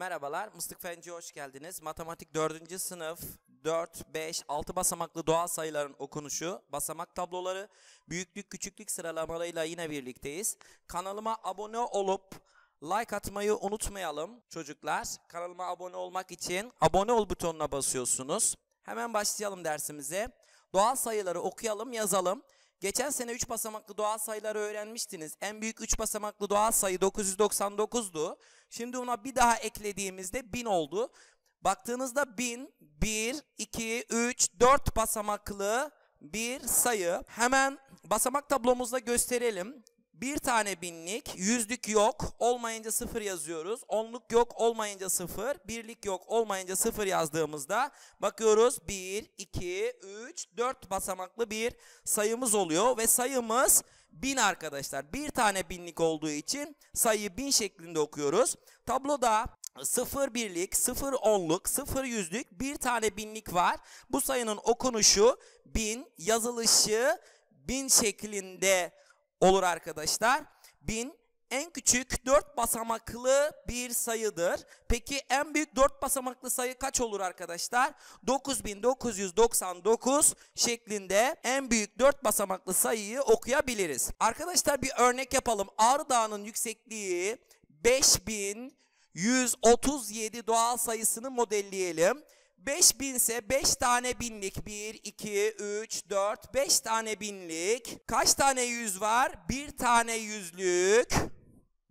Merhabalar, Mıstık Fenci hoş geldiniz. Matematik 4. sınıf 4, 5, 6 basamaklı doğal sayıların okunuşu, basamak tabloları, büyüklük küçüklük sıralamalarıyla yine birlikteyiz. Kanalıma abone olup like atmayı unutmayalım çocuklar. Kanalıma abone olmak için abone ol butonuna basıyorsunuz. Hemen başlayalım dersimize. Doğal sayıları okuyalım, yazalım. Geçen sene 3 basamaklı doğal sayıları öğrenmiştiniz. En büyük 3 basamaklı doğal sayı 999'du. Şimdi ona bir daha eklediğimizde 1000 oldu. Baktığınızda 1000, 1, 2, 3, 4 basamaklı bir sayı. Hemen basamak tablomuzda gösterelim. Bir tane binlik, yüzlük yok, olmayınca sıfır yazıyoruz. Onluk yok, olmayınca sıfır. Birlik yok, olmayınca sıfır yazdığımızda bakıyoruz. Bir, iki, üç, dört basamaklı bir sayımız oluyor. Ve sayımız bin arkadaşlar. Bir tane binlik olduğu için sayıyı bin şeklinde okuyoruz. Tabloda sıfır birlik, sıfır onluk, sıfır yüzlük bir tane binlik var. Bu sayının okunuşu bin, yazılışı bin şeklinde olur arkadaşlar. 1000 en küçük 4 basamaklı bir sayıdır. Peki en büyük 4 basamaklı sayı kaç olur arkadaşlar? 9999 şeklinde en büyük 4 basamaklı sayıyı okuyabiliriz. Arkadaşlar bir örnek yapalım. Ağrı Dağı'nın yüksekliği 5137 doğal sayısını modelleyelim. 5 binse 5 tane binlik. 1, 2, 3, 4, 5 tane binlik. Kaç tane yüz var? 1 tane yüzlük.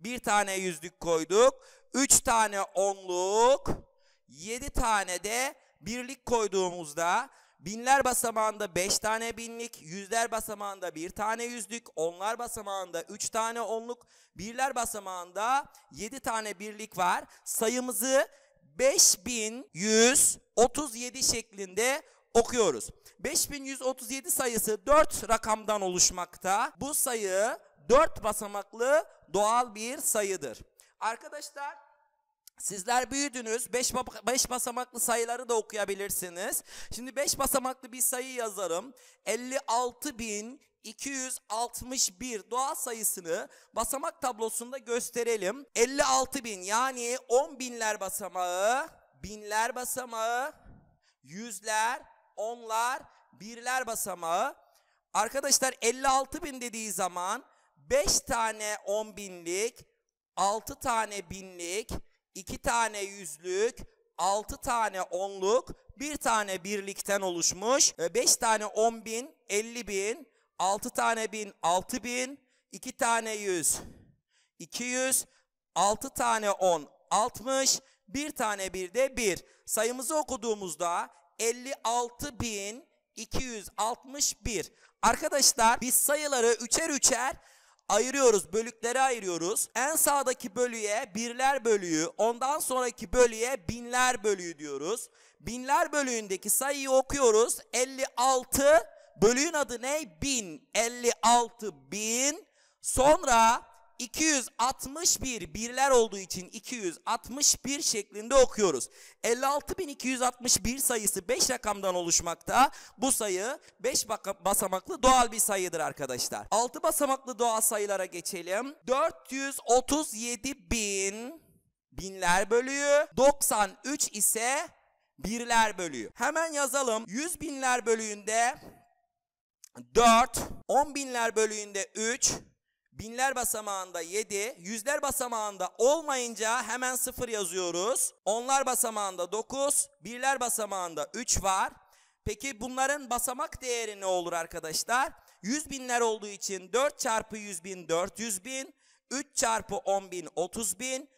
1 tane yüzlük koyduk. 3 tane onluk. 7 tane de birlik koyduğumuzda binler basamağında 5 tane binlik, yüzler basamağında 1 tane yüzlük, onlar basamağında 3 tane onluk, birler basamağında 7 tane birlik var. Sayımızı 5137 şeklinde okuyoruz. 5137 sayısı 4 rakamdan oluşmakta. Bu sayı 4 basamaklı doğal bir sayıdır. Arkadaşlar Sizler büyüdünüz. 5 5 basamaklı sayıları da okuyabilirsiniz. Şimdi 5 basamaklı bir sayı yazarım. 56.000 261 doğal sayısını basamak tablosunda gösterelim. 56 bin yani 10 binler basamağı, binler basamağı, yüzler, onlar, birler basamağı. Arkadaşlar 56 bin dediği zaman 5 tane 10 binlik, 6 tane binlik, 2 tane yüzlük, 6 tane onluk, 1 tane birlikten oluşmuş, 5 tane 10 bin, 50 bin, 6 tane 1000, 6000, 2 tane 100, 200, 6 tane 10, 60, 1 tane 1 de 1. Sayımızı okuduğumuzda 56.261. Arkadaşlar biz sayıları üçer üçer ayırıyoruz, bölüklere ayırıyoruz. En sağdaki bölüye birler bölüğü, ondan sonraki bölüye binler bölüğü diyoruz. Binler bölüğündeki sayıyı okuyoruz. 56 Bölüğün adı ne? 1000. 56 bin. Sonra 261 birler olduğu için 261 şeklinde okuyoruz. 56.261 sayısı 5 rakamdan oluşmakta. Bu sayı 5 basamaklı doğal bir sayıdır arkadaşlar. 6 basamaklı doğal sayılara geçelim. 437 bin binler bölüğü 93 ise birler bölüğü. Hemen yazalım. 100 binler bölüğünde 4, on binler bölüğünde 3, binler basamağında 7, yüzler basamağında olmayınca hemen 0 yazıyoruz. Onlar basamağında 9, birler basamağında 3 var. Peki bunların basamak değeri ne olur arkadaşlar? 100 binler olduğu için 4 çarpı 100 bin 400 bin, 3 çarpı 10 bin 30 bin,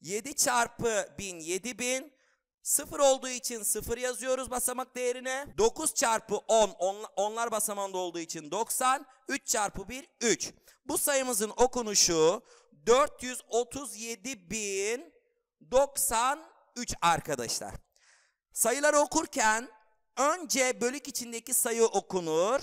7 çarpı 1000 7 bin, 0 olduğu için 0 yazıyoruz basamak değerine. 9 çarpı 10 on, onlar basamanda olduğu için 90. 3 çarpı 1 3. Bu sayımızın okunuşu 437.093 arkadaşlar. Sayıları okurken önce bölük içindeki sayı okunur.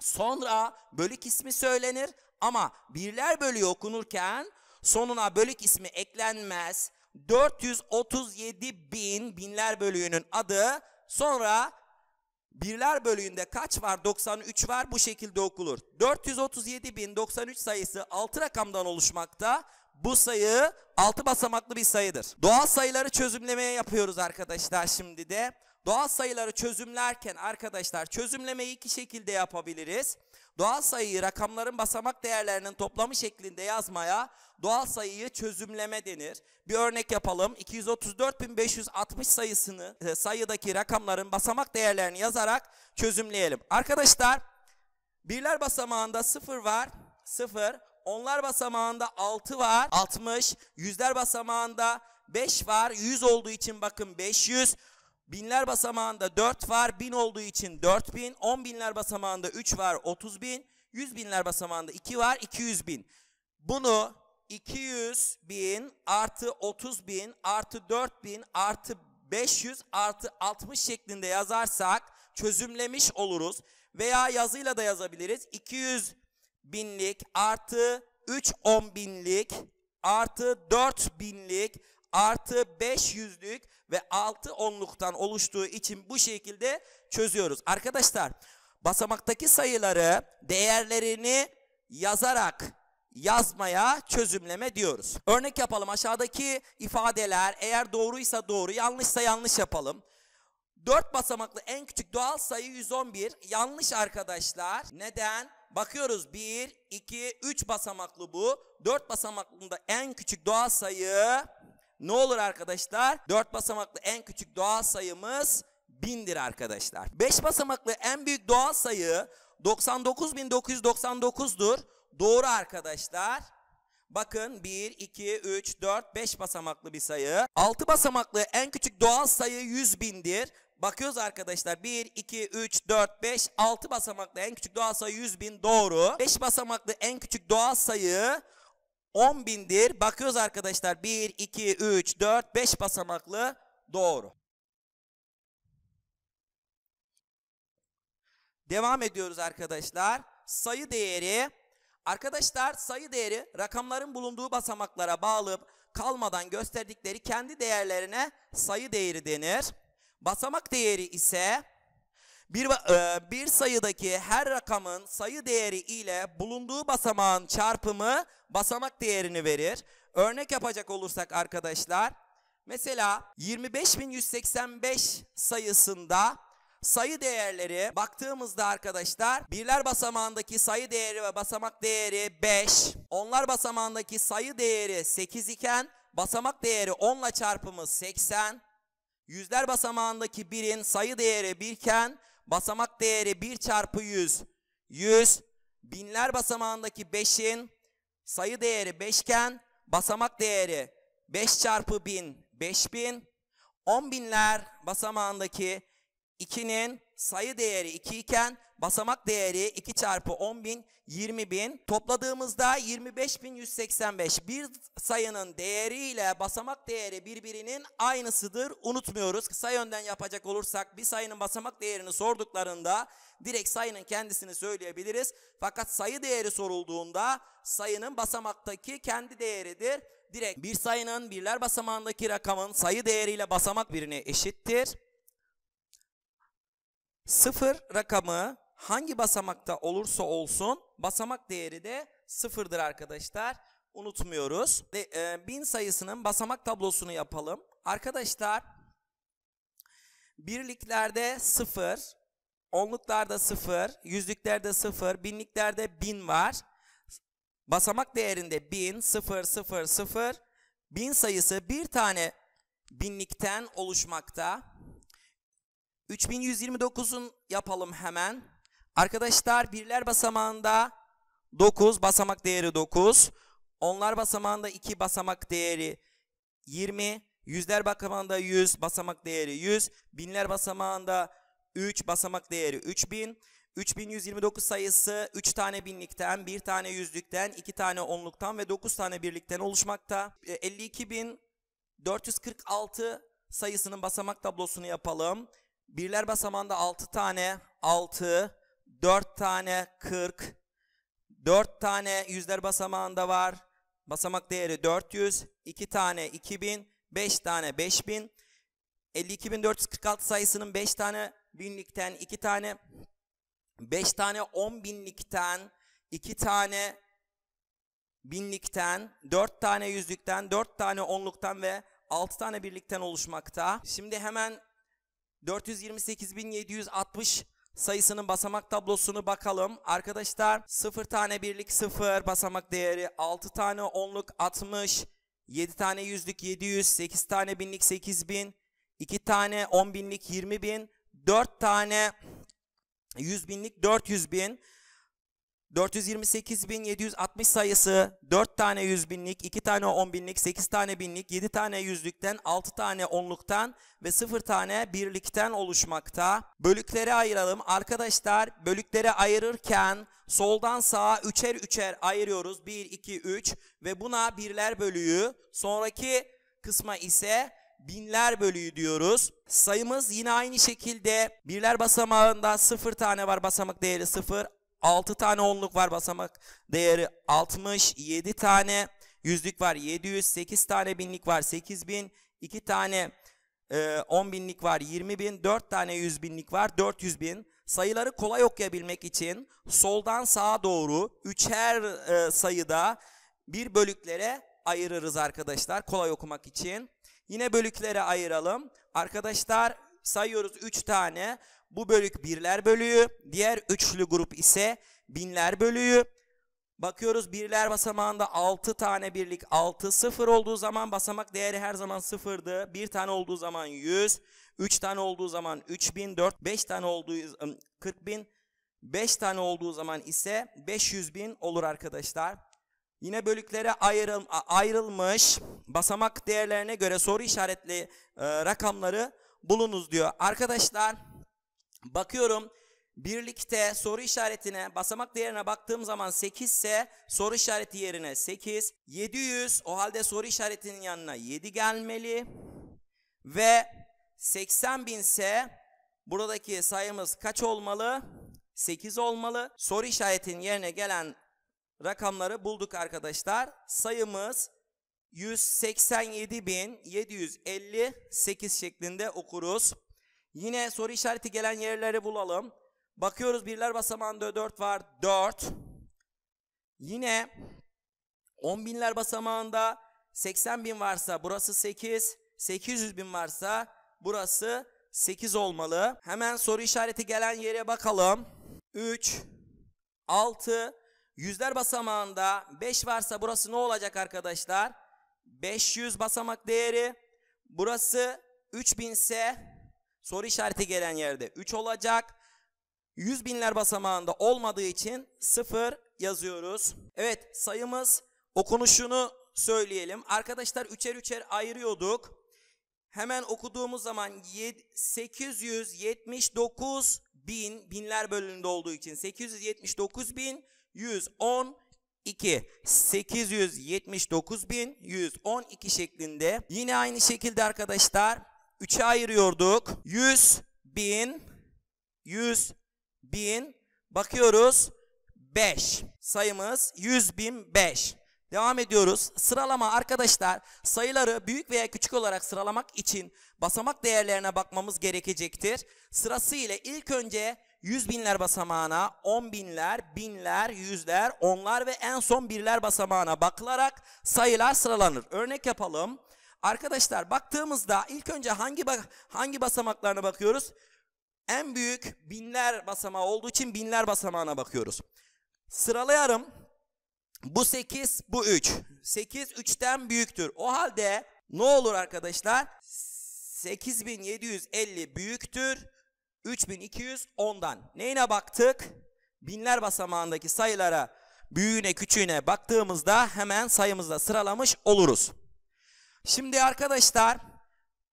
Sonra bölük ismi söylenir ama birler bölüğü okunurken sonuna bölük ismi eklenmez. 437 bin binler bölüğünün adı sonra birler bölüğünde kaç var 93 var bu şekilde okulur. 437 bin 93 sayısı 6 rakamdan oluşmakta bu sayı 6 basamaklı bir sayıdır. Doğal sayıları çözümlemeye yapıyoruz arkadaşlar şimdi de. Doğal sayıları çözümlerken arkadaşlar çözümlemeyi iki şekilde yapabiliriz. Doğal sayıyı rakamların basamak değerlerinin toplamı şeklinde yazmaya doğal sayıyı çözümleme denir. Bir örnek yapalım. 234.560 sayısını e, sayıdaki rakamların basamak değerlerini yazarak çözümleyelim. Arkadaşlar birler basamağında 0 var. 0. Onlar basamağında 6 var. 60. Yüzler basamağında 5 var. 100 olduğu için bakın 500. Binler basamağında 4 var. 1000 olduğu için 4000. 10 binler basamağında 3 var. 30 bin. 100 binler basamağında 2 var. 200 bin. Bunu 200 bin artı 30 bin artı 4 bin artı 500 artı 60 şeklinde yazarsak çözümlemiş oluruz. Veya yazıyla da yazabiliriz. 200 binlik artı 3 10 binlik artı 4 binlik artı 500'lük ve 6 onluktan oluştuğu için bu şekilde çözüyoruz. Arkadaşlar basamaktaki sayıları değerlerini yazarak yazmaya çözümleme diyoruz. Örnek yapalım aşağıdaki ifadeler eğer doğruysa doğru yanlışsa yanlış yapalım. 4 basamaklı en küçük doğal sayı 111 yanlış arkadaşlar. Neden? Bakıyoruz 1, 2, 3 basamaklı bu. 4 basamaklında en küçük doğal sayı ne olur arkadaşlar? 4 basamaklı en küçük doğal sayımız 1000'dir arkadaşlar. 5 basamaklı en büyük doğal sayı 99.999'dur. Doğru arkadaşlar. Bakın 1, 2, 3, 4, 5 basamaklı bir sayı. 6 basamaklı en küçük doğal sayı 100 bindir. Bakıyoruz arkadaşlar 1, 2, 3, 4, 5, 6 basamaklı en küçük doğal sayı 100 bin doğru. 5 basamaklı en küçük doğal sayı 10 bindir. Bakıyoruz arkadaşlar. 1, 2, 3, 4, 5 basamaklı doğru. Devam ediyoruz arkadaşlar. Sayı değeri. Arkadaşlar sayı değeri rakamların bulunduğu basamaklara bağlı kalmadan gösterdikleri kendi değerlerine sayı değeri denir. Basamak değeri ise bir, e, bir sayıdaki her rakamın sayı değeri ile bulunduğu basamağın çarpımı basamak değerini verir. Örnek yapacak olursak arkadaşlar mesela 25.185 sayısında sayı değerleri baktığımızda arkadaşlar birler basamağındaki sayı değeri ve basamak değeri 5. Onlar basamağındaki sayı değeri 8 iken basamak değeri 10 ile çarpımı 80. Yüzler basamağındaki birin sayı değeri 1 iken Basamak değeri 1 çarpı 100. 100. Binler basamağındaki 5'in sayı değeri 5 iken basamak değeri 5 çarpı 1000. 5000. 10 binler basamağındaki 2'nin sayı değeri 2 iken basamak değeri 2 çarpı 10 bin 20 bin topladığımızda 25 bin 185 bir sayının değeri ile basamak değeri birbirinin aynısıdır unutmuyoruz kısa yönden yapacak olursak bir sayının basamak değerini sorduklarında direkt sayının kendisini söyleyebiliriz fakat sayı değeri sorulduğunda sayının basamaktaki kendi değeridir direkt bir sayının birler basamağındaki rakamın sayı değeriyle basamak birine eşittir Sıfır rakamı hangi basamakta olursa olsun basamak değeri de sıfırdır arkadaşlar. Unutmuyoruz. Ve, e, bin sayısının basamak tablosunu yapalım. Arkadaşlar birliklerde sıfır, onluklarda sıfır, yüzlüklerde sıfır, binliklerde bin var. Basamak değerinde bin, sıfır, sıfır, sıfır. Bin sayısı bir tane binlikten oluşmakta. 3129'un yapalım hemen. Arkadaşlar birler basamağında 9 basamak değeri 9. Onlar basamağında 2 basamak değeri 20. Yüzler basamağında 100 basamak değeri 100. Binler basamağında 3 basamak değeri 3000. 3129 sayısı 3 tane binlikten, 1 tane yüzlükten, 2 tane onluktan ve 9 tane birlikten oluşmakta. 52446 e, sayısının basamak tablosunu yapalım. Birler basamağında 6 tane 6, 4 tane 40, 4 tane yüzler basamağında var. Basamak değeri 400, 2 tane 2000, 5 tane 5000. 52446 sayısının 5 tane binlikten 2 tane 5 tane 10 binlikten 2 tane binlikten 4 tane yüzlükten 4 tane onluktan ve 6 tane birlikten oluşmakta. Şimdi hemen 428.760 sayısının basamak tablosunu bakalım. Arkadaşlar 0 tane birlik 0 basamak değeri 6 tane onluk 60 7 tane yüzlük 700 8 tane binlik 8000 2 tane 10 binlik 20 bin 4 tane 100 binlik 400 bin 428.760 sayısı 4 tane 100 binlik, 2 tane 10 binlik, 8 tane binlik, 7 tane yüzlükten, 6 tane onluktan ve 0 tane birlikten oluşmakta. Bölüklere ayıralım. Arkadaşlar bölüklere ayırırken soldan sağa üçer üçer ayırıyoruz. 1, 2, 3 ve buna birler bölüğü. Sonraki kısma ise binler bölüğü diyoruz. Sayımız yine aynı şekilde birler basamağında 0 tane var basamak değeri 0. 6 tane onluk var basamak değeri 60, 7 tane yüzlük var 700, 8 tane binlik var 8000, 2 tane e, binlik var 20 bin, 4 tane 100 binlik var 400 bin. Sayıları kolay okuyabilmek için soldan sağa doğru üçer e, sayıda bir bölüklere ayırırız arkadaşlar kolay okumak için. Yine bölüklere ayıralım. Arkadaşlar sayıyoruz 3 tane. Bu bölük birler bölüğü. Diğer üçlü grup ise binler bölüğü. Bakıyoruz birler basamağında 6 tane birlik 6 0 olduğu zaman basamak değeri her zaman 0'dı. 1 tane olduğu zaman 100, 3 tane olduğu zaman 3000, 4 5 tane olduğu 40 bin, 5 tane olduğu zaman ise 500 bin olur arkadaşlar. Yine bölüklere ayrıl, ayrılmış basamak değerlerine göre soru işaretli e, rakamları bulunuz diyor. Arkadaşlar bakıyorum birlikte soru işaretine basamak değerine baktığım zaman 8 ise soru işareti yerine 8. 700 o halde soru işaretinin yanına 7 gelmeli. Ve 80 bin ise buradaki sayımız kaç olmalı? 8 olmalı. Soru işaretinin yerine gelen rakamları bulduk arkadaşlar. Sayımız 187.758 şeklinde okuruz. Yine soru işareti gelen yerleri bulalım. Bakıyoruz birler basamağında 4 var. 4. Yine 10 basamağında 80 bin varsa burası 8. 800 bin varsa burası 8 olmalı. Hemen soru işareti gelen yere bakalım. 3, 6, yüzler basamağında 5 varsa burası ne olacak arkadaşlar? 500 basamak değeri. Burası 3000 ise soru işareti gelen yerde 3 olacak. 100 binler basamağında olmadığı için 0 yazıyoruz. Evet sayımız okunuşunu söyleyelim. Arkadaşlar üçer üçer ayırıyorduk. Hemen okuduğumuz zaman 879 bin binler bölümünde olduğu için 879 bin 110 2 879.112 şeklinde. Yine aynı şekilde arkadaşlar 3'e ayırıyorduk. 100 bin 100 bin bakıyoruz 5 sayımız 100 bin 5. Devam ediyoruz. Sıralama arkadaşlar sayıları büyük veya küçük olarak sıralamak için basamak değerlerine bakmamız gerekecektir. Sırasıyla ilk önce yüz binler basamağına, on binler, binler, yüzler, onlar ve en son birler basamağına bakılarak sayılar sıralanır. Örnek yapalım. Arkadaşlar baktığımızda ilk önce hangi ba hangi basamaklarına bakıyoruz? En büyük binler basamağı olduğu için binler basamağına bakıyoruz. Sıralayarım. Bu 8, bu 3. 8 3'ten büyüktür. O halde ne olur arkadaşlar? 8750 büyüktür 3210'dan. Neyine baktık? Binler basamağındaki sayılara büyüğüne küçüğüne baktığımızda hemen sayımızda sıralamış oluruz. Şimdi arkadaşlar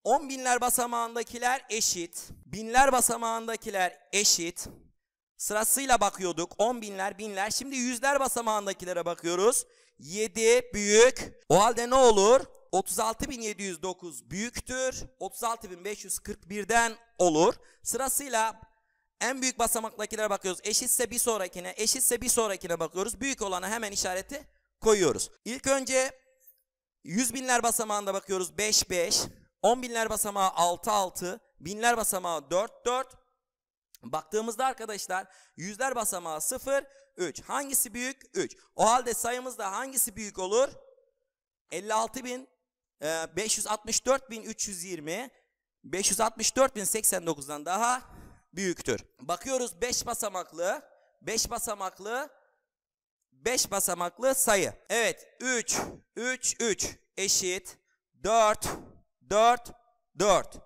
10 binler basamağındakiler eşit. Binler basamağındakiler eşit. Sırasıyla bakıyorduk. On binler, binler. Şimdi yüzler basamağındakilere bakıyoruz. 7 büyük. O halde ne olur? 36.709 büyüktür. 36.541'den olur. Sırasıyla en büyük basamaktakilere bakıyoruz. Eşitse bir sonrakine, eşitse bir sonrakine bakıyoruz. Büyük olana hemen işareti koyuyoruz. İlk önce 100 binler basamağında bakıyoruz 5-5. 10 binler basamağı 6-6. Binler basamağı 4-4. Baktığımızda arkadaşlar yüzler basamağı 0, 3. Hangisi büyük? 3. O halde sayımızda hangisi büyük olur? 56.564.320 564.089'dan e, daha büyüktür. Bakıyoruz 5 basamaklı 5 basamaklı 5 basamaklı sayı. Evet 3 3 3 eşit 4 4 4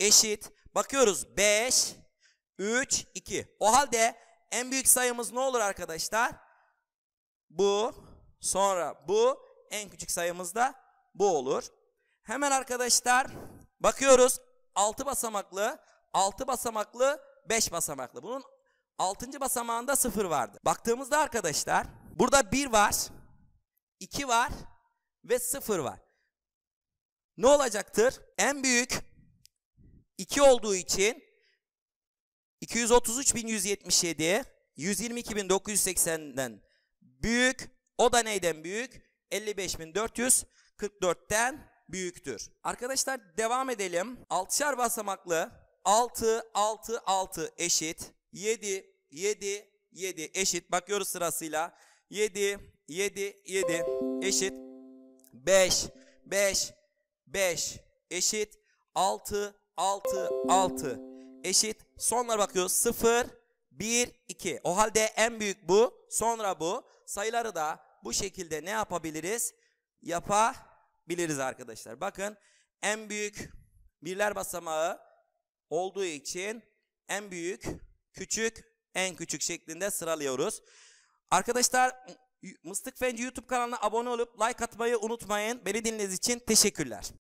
eşit bakıyoruz 5 3, 2. O halde en büyük sayımız ne olur arkadaşlar? Bu, sonra bu, en küçük sayımız da bu olur. Hemen arkadaşlar bakıyoruz. 6 basamaklı, 6 basamaklı, 5 basamaklı. Bunun 6. basamağında 0 vardı. Baktığımızda arkadaşlar burada 1 var, 2 var ve 0 var. Ne olacaktır? En büyük 2 olduğu için 233.177 122.980'den büyük. O da neyden büyük? 55.444'ten büyüktür. Arkadaşlar devam edelim. 6'şar basamaklı 6 6 6 eşit 7 7 7 eşit bakıyoruz sırasıyla 7 7 7 eşit 5 5 5 eşit 6 6 6 eşit. Sonra bakıyoruz 0, 1, 2. O halde en büyük bu. Sonra bu. Sayıları da bu şekilde ne yapabiliriz? Yapabiliriz arkadaşlar. Bakın en büyük birler basamağı olduğu için en büyük, küçük, en küçük şeklinde sıralıyoruz. Arkadaşlar Mıstık Fenci YouTube kanalına abone olup like atmayı unutmayın. Beni dinlediğiniz için teşekkürler.